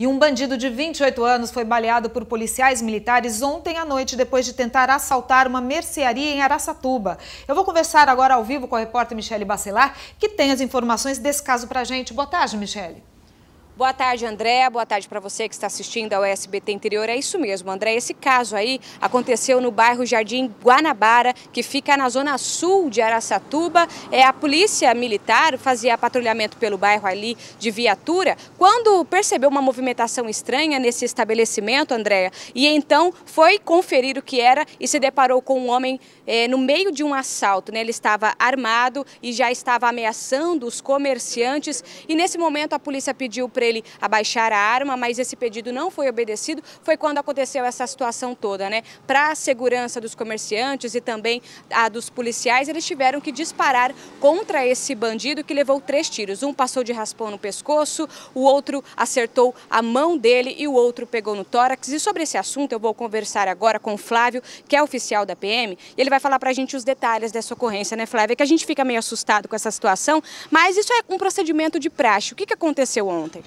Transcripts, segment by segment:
E um bandido de 28 anos foi baleado por policiais militares ontem à noite depois de tentar assaltar uma mercearia em Araçatuba. Eu vou conversar agora ao vivo com a repórter Michele Bacelar, que tem as informações desse caso pra gente. Boa tarde, Michele. Boa tarde, André. Boa tarde para você que está assistindo ao SBT Interior. É isso mesmo, André. Esse caso aí aconteceu no bairro Jardim Guanabara, que fica na zona sul de Araçatuba. É, a polícia militar fazia patrulhamento pelo bairro ali de viatura, quando percebeu uma movimentação estranha nesse estabelecimento, Andréia, e então foi conferir o que era e se deparou com um homem é, no meio de um assalto. Né? Ele estava armado e já estava ameaçando os comerciantes e nesse momento a polícia pediu para ele a a arma, mas esse pedido não foi obedecido, foi quando aconteceu essa situação toda, né? Para a segurança dos comerciantes e também a dos policiais, eles tiveram que disparar contra esse bandido que levou três tiros. Um passou de raspão no pescoço, o outro acertou a mão dele e o outro pegou no tórax. E sobre esse assunto eu vou conversar agora com o Flávio, que é oficial da PM, e ele vai falar para a gente os detalhes dessa ocorrência, né, Flávio? É que a gente fica meio assustado com essa situação, mas isso é um procedimento de praxe. O que aconteceu ontem?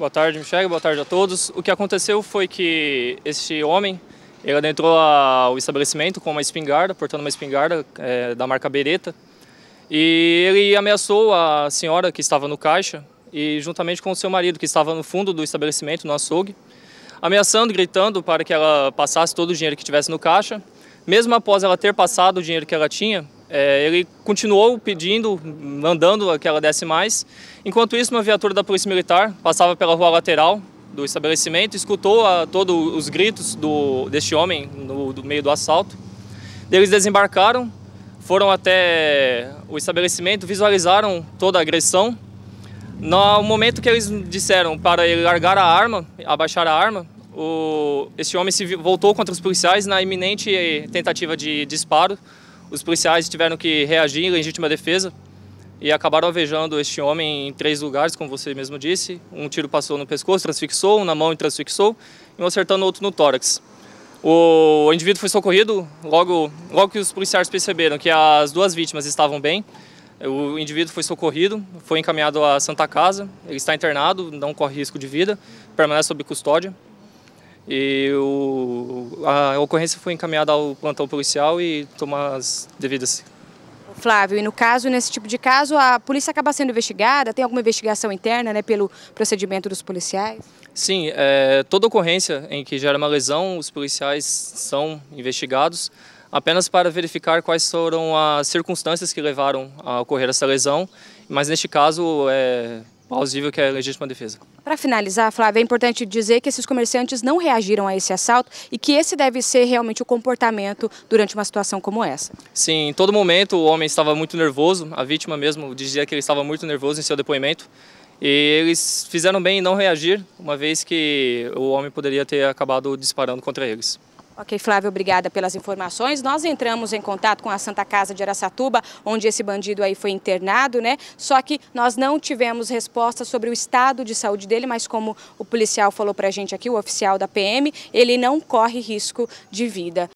Boa tarde, Michel. Boa tarde a todos. O que aconteceu foi que este homem ele adentrou ao estabelecimento com uma espingarda, portando uma espingarda é, da marca Beretta. E ele ameaçou a senhora que estava no caixa e juntamente com o seu marido que estava no fundo do estabelecimento, no açougue, ameaçando, gritando para que ela passasse todo o dinheiro que tivesse no caixa. Mesmo após ela ter passado o dinheiro que ela tinha, é, ele continuou pedindo, mandando que ela desse mais. Enquanto isso, uma viatura da Polícia Militar passava pela rua lateral do estabelecimento, escutou todos os gritos do, deste homem no do meio do assalto. Eles desembarcaram, foram até o estabelecimento, visualizaram toda a agressão. No momento que eles disseram para ele largar a arma, abaixar a arma, o, esse homem se voltou contra os policiais na iminente tentativa de disparo. Os policiais tiveram que reagir em legítima defesa e acabaram alvejando este homem em três lugares, como você mesmo disse. Um tiro passou no pescoço, transfixou, um na mão e transfixou, e um acertando outro no tórax. O indivíduo foi socorrido logo, logo que os policiais perceberam que as duas vítimas estavam bem. O indivíduo foi socorrido, foi encaminhado à Santa Casa, ele está internado, não corre risco de vida, permanece sob custódia. E o, a ocorrência foi encaminhada ao plantão policial e tomar as devidas Flávio, e no caso, nesse tipo de caso, a polícia acaba sendo investigada? Tem alguma investigação interna né, pelo procedimento dos policiais? Sim, é, toda ocorrência em que gera uma lesão, os policiais são investigados apenas para verificar quais foram as circunstâncias que levaram a ocorrer essa lesão, mas neste caso é plausível que é legítima defesa. Para finalizar, Flávia, é importante dizer que esses comerciantes não reagiram a esse assalto e que esse deve ser realmente o comportamento durante uma situação como essa. Sim, em todo momento o homem estava muito nervoso, a vítima mesmo dizia que ele estava muito nervoso em seu depoimento. E eles fizeram bem em não reagir, uma vez que o homem poderia ter acabado disparando contra eles. Ok, Flávio, obrigada pelas informações. Nós entramos em contato com a Santa Casa de Aracatuba, onde esse bandido aí foi internado, né? Só que nós não tivemos resposta sobre o estado de saúde dele, mas como o policial falou para a gente aqui, o oficial da PM, ele não corre risco de vida.